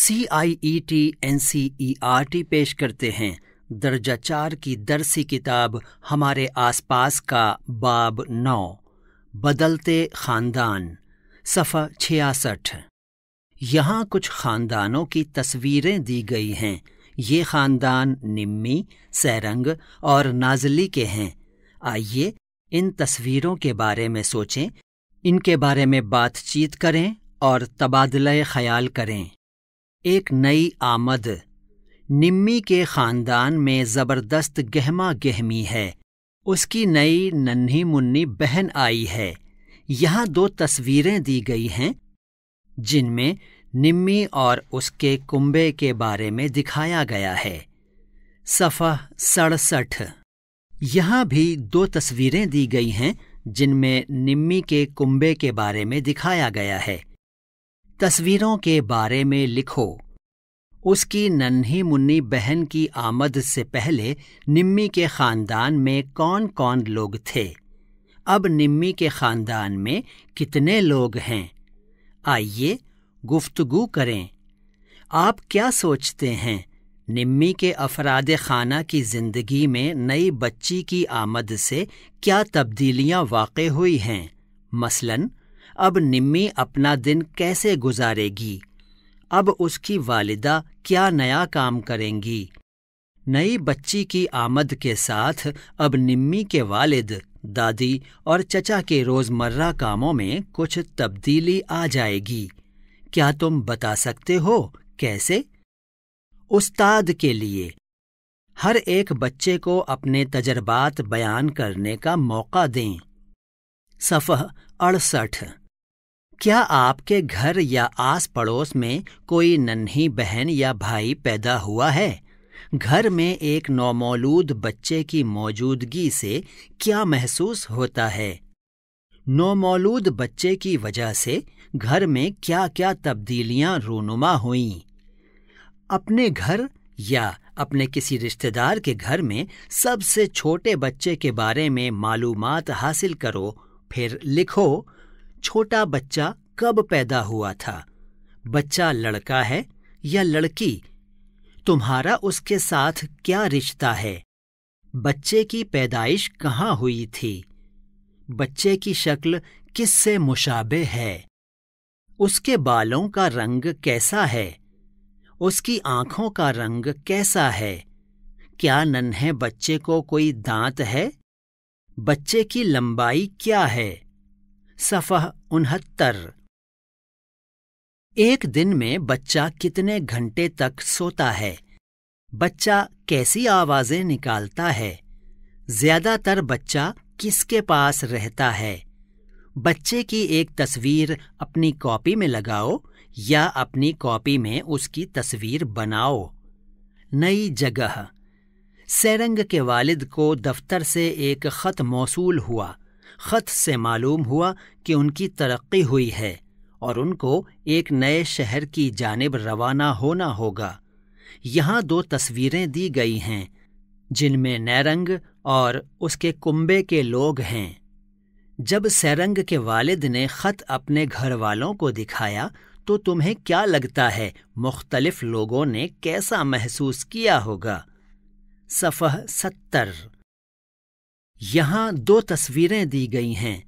C I E T N C E R T पेश करते हैं दर्जा चार की दरसी किताब हमारे आसपास का बाब नौ बदलते ख़ानदान सफ़ा छियासठ यहाँ कुछ ख़ानदानों की तस्वीरें दी गई हैं ये ख़ानदान निम्मी सैरंग और नाजली के हैं आइए इन तस्वीरों के बारे में सोचें इनके बारे में बातचीत करें और तबादला ख्याल करें एक नई आमद निम्मी के खानदान में ज़बरदस्त गहमा गहमी है उसकी नई नन्ही मुन्नी बहन आई है यहाँ दो तस्वीरें दी गई हैं जिनमें निम्मी और उसके कुंबे के बारे में दिखाया गया है सफ़ा सड़सठ यहाँ भी दो तस्वीरें दी गई हैं जिनमें निम्मी के कुंबे के बारे में दिखाया गया है तस्वीरों के बारे में लिखो उसकी नन्ही मुन्नी बहन की आमद से पहले निम्मी के खानदान में कौन कौन लोग थे अब निम्मी के खानदान में कितने लोग हैं आइए गुफ्तगु करें आप क्या सोचते हैं निम्मी के अफराद खाना की ज़िंदगी में नई बच्ची की आमद से क्या तब्दीलियाँ वाक़ हुई हैं मसलन अब निम्मी अपना दिन कैसे गुजारेगी अब उसकी वालिदा क्या नया काम करेंगी नई बच्ची की आमद के साथ अब निम्मी के वालिद दादी और चचा के रोज़मर्रा कामों में कुछ तब्दीली आ जाएगी क्या तुम बता सकते हो कैसे उस्ताद के लिए हर एक बच्चे को अपने तजर्बात बयान करने का मौका दें सफ़ह अड़सठ क्या आपके घर या आस पड़ोस में कोई नन्ही बहन या भाई पैदा हुआ है घर में एक नौमौलूद बच्चे की मौजूदगी से क्या महसूस होता है नौमौलूद बच्चे की वजह से घर में क्या क्या तब्दीलियां रोनुमा हुईं अपने घर या अपने किसी रिश्तेदार के घर में सबसे छोटे बच्चे के बारे में मालूमात हासिल करो फिर लिखो छोटा बच्चा कब पैदा हुआ था बच्चा लड़का है या लड़की तुम्हारा उसके साथ क्या रिश्ता है बच्चे की पैदाइश कहाँ हुई थी बच्चे की शक्ल किससे मुशाबे है उसके बालों का रंग कैसा है उसकी आंखों का रंग कैसा है क्या नन्हे बच्चे को कोई दांत है बच्चे की लंबाई क्या है सफ़ह उनहत्तर एक दिन में बच्चा कितने घंटे तक सोता है बच्चा कैसी आवाज़ें निकालता है ज़्यादातर बच्चा किसके पास रहता है बच्चे की एक तस्वीर अपनी कॉपी में लगाओ या अपनी कॉपी में उसकी तस्वीर बनाओ नई जगह सैरंग के वालिद को दफ्तर से एक ख़त मौसूल हुआ ख़त से मालूम हुआ कि उनकी तरक्की हुई है और उनको एक नए शहर की जानब रवाना होना होगा यहाँ दो तस्वीरें दी गई हैं जिनमें नैरंग और उसके कुंबे के लोग हैं जब सैरंग के वालिद ने ख़त अपने घर वालों को दिखाया तो तुम्हें क्या लगता है मुख्तलिफ लोगों ने कैसा महसूस किया होगा सफ़ह सत्तर यहां दो तस्वीरें दी गई हैं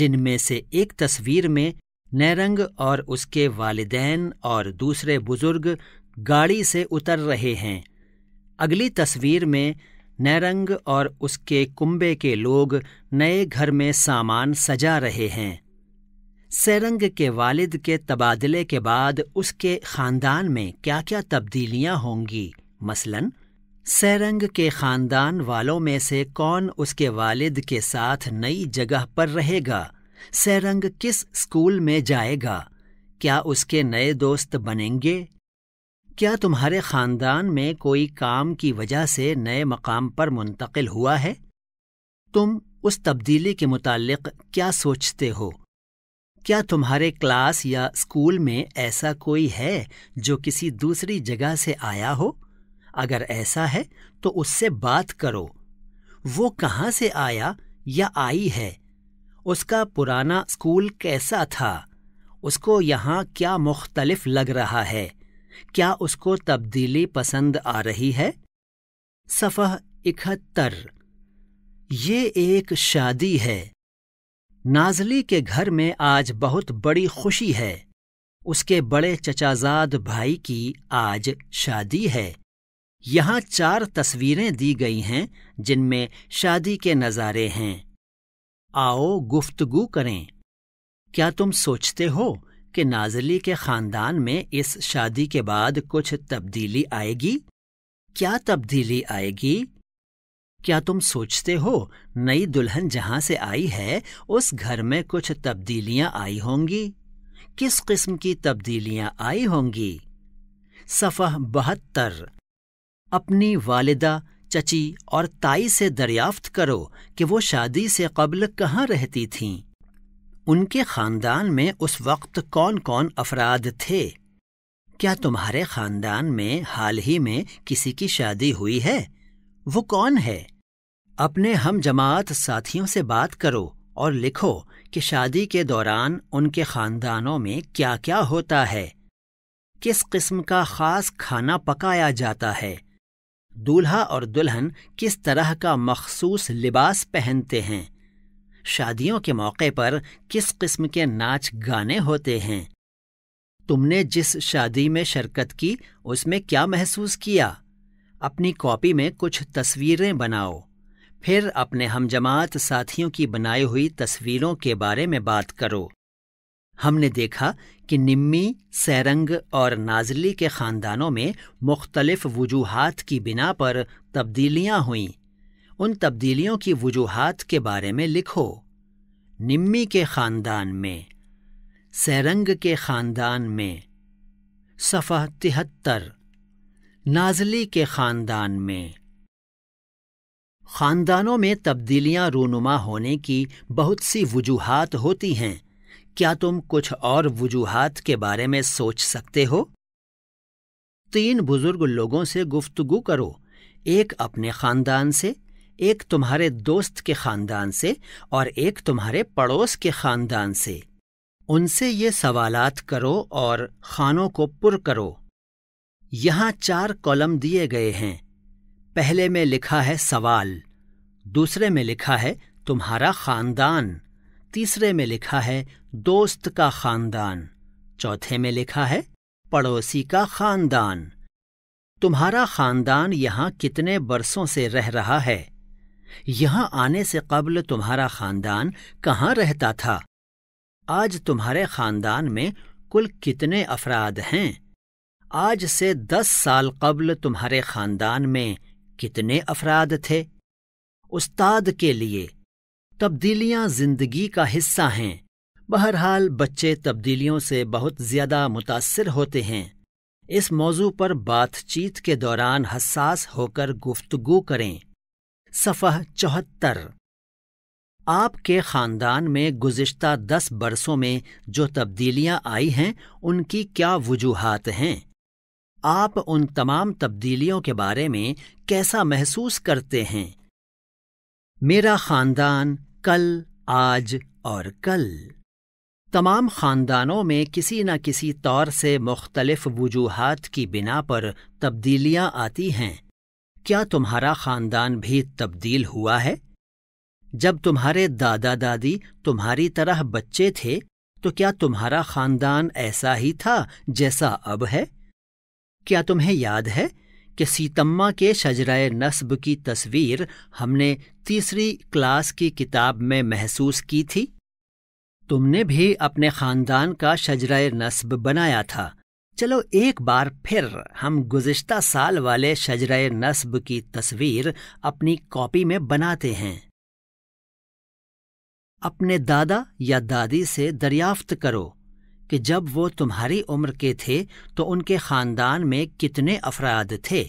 जिनमें से एक तस्वीर में नैरंग और उसके वालदेन और दूसरे बुजुर्ग गाड़ी से उतर रहे हैं अगली तस्वीर में नैरंग और उसके कुंबे के लोग नए घर में सामान सजा रहे हैं सैरंग के वालिद के तबादले के बाद उसके ख़ानदान में क्या क्या तब्दीलियां होंगी मसलन सैरंग के खानदान वालों में से कौन उसके वालिद के साथ नई जगह पर रहेगा सैरंग किस स्कूल में जाएगा क्या उसके नए दोस्त बनेंगे क्या तुम्हारे खानदान में कोई काम की वजह से नए मकाम पर मुंतकिल हुआ है तुम उस तब्दीली के मुतालिक क्या सोचते हो क्या तुम्हारे क्लास या स्कूल में ऐसा कोई है जो किसी दूसरी जगह से आया हो अगर ऐसा है तो उससे बात करो वो कहाँ से आया या आई है उसका पुराना स्कूल कैसा था उसको यहाँ क्या मुख्तलिफ लग रहा है क्या उसको तब्दीली पसंद आ रही है सफ़ह इकहत्तर ये एक शादी है नाजली के घर में आज बहुत बड़ी खुशी है उसके बड़े चचाजाद भाई की आज शादी है यहाँ चार तस्वीरें दी गई हैं जिनमें शादी के नज़ारे हैं आओ गुफ्तगु करें क्या तुम सोचते हो कि नाजली के ख़ानदान में इस शादी के बाद कुछ तब्दीली आएगी क्या तब्दीली आएगी क्या तुम सोचते हो नई दुल्हन जहां से आई है उस घर में कुछ तब्दीलियां आई होंगी किस किस्म की तब्दीलियां आई होंगी सफ़ह बहत्तर अपनी वालिदा चची और ताई से दरियाफ्त करो कि वो शादी से कबल कहाँ रहती थीं उनके ख़ानदान में उस वक्त कौन कौन अफराद थे क्या तुम्हारे ख़ानदान में हाल ही में किसी की शादी हुई है वो कौन है अपने हम जमात साथियों से बात करो और लिखो कि शादी के दौरान उनके ख़ानदानों में क्या क्या होता है किस किस्म का ख़ास खाना पकाया जाता है दूल्हा और दुल्हन किस तरह का मखसूस लिबास पहनते हैं शादियों के मौके पर किस किस्म के नाच गाने होते हैं तुमने जिस शादी में शिरकत की उसमें क्या महसूस किया अपनी कॉपी में कुछ तस्वीरें बनाओ फिर अपने हम जमात साथियों की बनाई हुई तस्वीरों के बारे में बात करो हमने देखा कि निम्मी सैरंग और नाजली के ख़ानदानों में मुख्तलफ़ वजूहत की बिना पर तब्दीलियाँ हुईं उन तब्दीलियों की वजूहत के बारे में लिखो निम्मी के ख़ानदान में सैरंग के ख़ानदान में सफ़ा तिहत्तर नाजली के ख़ानदान में ख़ानदानों में तब्दीलियाँ रूनुमा होने की बहुत सी वजूहत होती हैं क्या तुम कुछ और वजूहात के बारे में सोच सकते हो तीन बुजुर्ग लोगों से गुफ्तगु करो एक अपने खानदान से एक तुम्हारे दोस्त के खानदान से और एक तुम्हारे पड़ोस के खानदान से उनसे ये सवालात करो और खानों को पुर करो यहाँ चार कॉलम दिए गए हैं पहले में लिखा है सवाल दूसरे में लिखा है तुम्हारा खानदान तीसरे में लिखा है दोस्त का खानदान चौथे में लिखा है पड़ोसी का खानदान तुम्हारा खानदान यहाँ कितने बरसों से रह रहा है यहाँ आने से कबल तुम्हारा खानदान कहाँ रहता था आज तुम्हारे खानदान में कुल कितने अफराद हैं आज से दस साल कबल तुम्हारे खानदान में कितने अफराद थे उस्ताद के लिए तब्दीलियां जिंदगी का हिस्सा हैं बहरहाल बच्चे तब्दीलियों से बहुत ज़्यादा मुतासर होते हैं इस मौजू पर बातचीत के दौरान हसास होकर गुफ्तगु करें सफ़ह चौहत्तर आपके ख़ानदान में गुज्त दस बरसों में जो तब्दीलियां आई हैं उनकी क्या वजूहत हैं आप उन तमाम तब्दीलियों के बारे में कैसा महसूस करते हैं मेरा ख़ानदान कल आज और कल तमाम ख़ानदानों में किसी न किसी तौर से मुख्तलफ़ वजूहत की बिना पर तब्दीलियाँ आती हैं क्या तुम्हारा ख़ानदान भी तब्दील हुआ है जब तुम्हारे दादा दादी तुम्हारी तरह बच्चे थे तो क्या तुम्हारा ख़ानदान ऐसा ही था जैसा अब है क्या तुम्हें याद है कि सीतम्मा के शजराय नस्ब की तस्वीर हमने तीसरी क्लास की किताब में महसूस की थी तुमने भी अपने खानदान का शजरा नस्ब बनाया था चलो एक बार फिर हम गुज्तर साल वाले शजरा नस्ब की तस्वीर अपनी कॉपी में बनाते हैं अपने दादा या दादी से दरियाफ्त करो कि जब वो तुम्हारी उम्र के थे तो उनके खानदान में कितने अफराद थे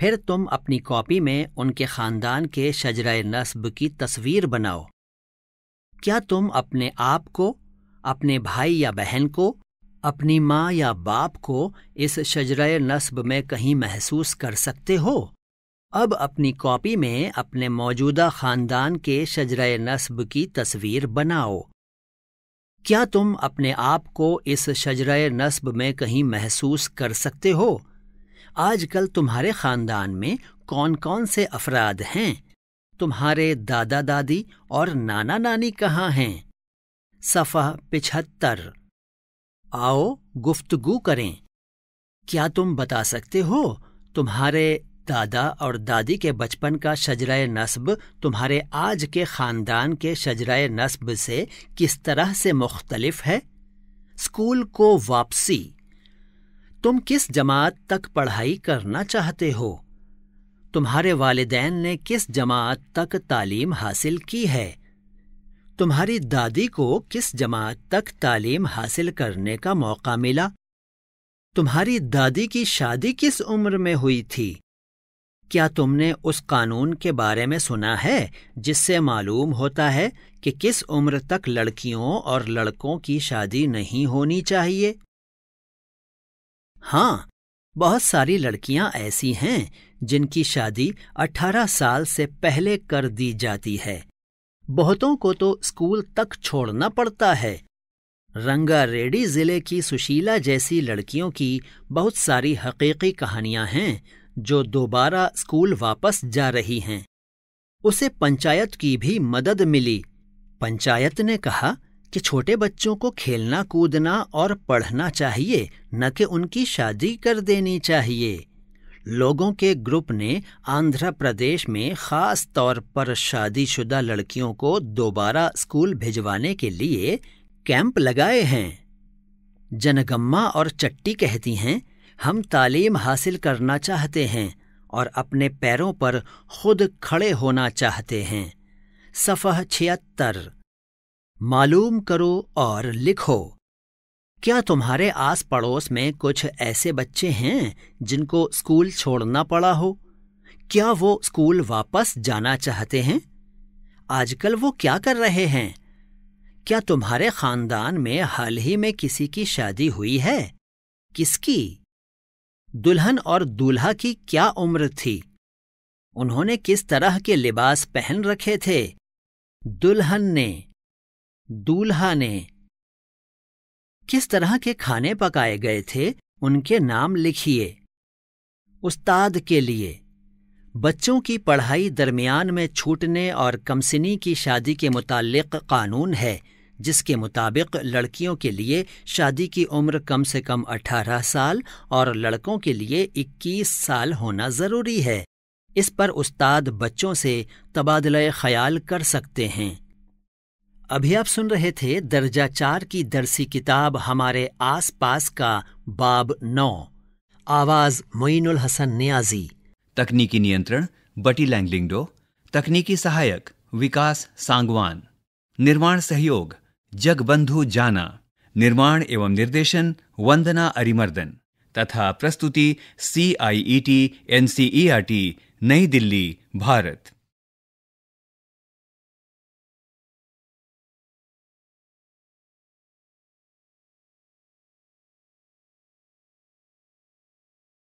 फिर तुम अपनी कॉपी में उनके खानदान के शजरा नस्ब की तस्वीर बनाओ क्या तुम अपने आप को अपने भाई या बहन को अपनी माँ या बाप को इस शजरय नस्ब में कहीं महसूस कर सकते हो अब अपनी कॉपी में अपने मौजूदा खानदान के शजर नस्ब की तस्वीर बनाओ क्या तुम अपने आप को इस शजरय नस्ब में कहीं महसूस कर सकते हो आजकल तुम्हारे खानदान में कौन कौन से अफराद हैं तुम्हारे दादा दादी और नाना नानी कहाँ हैं सफ़ा पिछहत्तर आओ गुफ्तगु करें क्या तुम बता सकते हो तुम्हारे दादा और दादी के बचपन का शजराय नस्ब तुम्हारे आज के ख़ानदान के शजराय नस्ब से किस तरह से मुख्तलिफ है स्कूल को वापसी तुम किस जमात तक पढ़ाई करना चाहते हो तुम्हारे वालदेन ने किस जमात तक तालीम हासिल की है तुम्हारी दादी को किस जमात तक तालीम हासिल करने का मौका मिला तुम्हारी दादी की शादी किस उम्र में हुई थी क्या तुमने उस कानून के बारे में सुना है जिससे मालूम होता है कि किस उम्र तक लड़कियों और लड़कों की शादी नहीं होनी चाहिए हाँ बहुत सारी लड़कियां ऐसी हैं जिनकी शादी 18 साल से पहले कर दी जाती है बहुतों को तो स्कूल तक छोड़ना पड़ता है रंगारेडी जिले की सुशीला जैसी लड़कियों की बहुत सारी हकीकी कहानियां हैं जो दोबारा स्कूल वापस जा रही हैं उसे पंचायत की भी मदद मिली पंचायत ने कहा कि छोटे बच्चों को खेलना कूदना और पढ़ना चाहिए न कि उनकी शादी कर देनी चाहिए लोगों के ग्रुप ने आंध्र प्रदेश में खास तौर पर शादीशुदा लड़कियों को दोबारा स्कूल भिजवाने के लिए कैंप लगाए हैं जनगम्मा और चट्टी कहती हैं हम तालीम हासिल करना चाहते हैं और अपने पैरों पर खुद खड़े होना चाहते हैं सफ़ह छिहत्तर मालूम करो और लिखो क्या तुम्हारे आस पड़ोस में कुछ ऐसे बच्चे हैं जिनको स्कूल छोड़ना पड़ा हो क्या वो स्कूल वापस जाना चाहते हैं आजकल वो क्या कर रहे हैं क्या तुम्हारे खानदान में हाल ही में किसी की शादी हुई है किसकी दुल्हन और दूल्हा की क्या उम्र थी उन्होंने किस तरह के लिबास पहन रखे थे दुल्हन ने दूल्हा ने किस तरह के खाने पकाए गए थे उनके नाम लिखिए उस्ताद के लिए बच्चों की पढ़ाई दरमियान में छूटने और कमसिनी की शादी के मुतालिक कानून है जिसके मुताबिक लड़कियों के लिए शादी की उम्र कम से कम 18 साल और लड़कों के लिए 21 साल होना ज़रूरी है इस पर उस्ताद बच्चों से तबादला ख्याल कर सकते हैं अभी आप सुन रहे थे दर्जा चार की दर्सी किताब हमारे आस पास का बाब नौ आवाज मोइनुल हसन नियाजी तकनीकी नियंत्रण बटी लैंगलिंगडो तकनीकी सहायक विकास सांगवान निर्माण सहयोग जगबंधु जाना निर्माण एवं निर्देशन वंदना अरिमर्दन तथा प्रस्तुति C I E T N C E R T New Delhi Bharat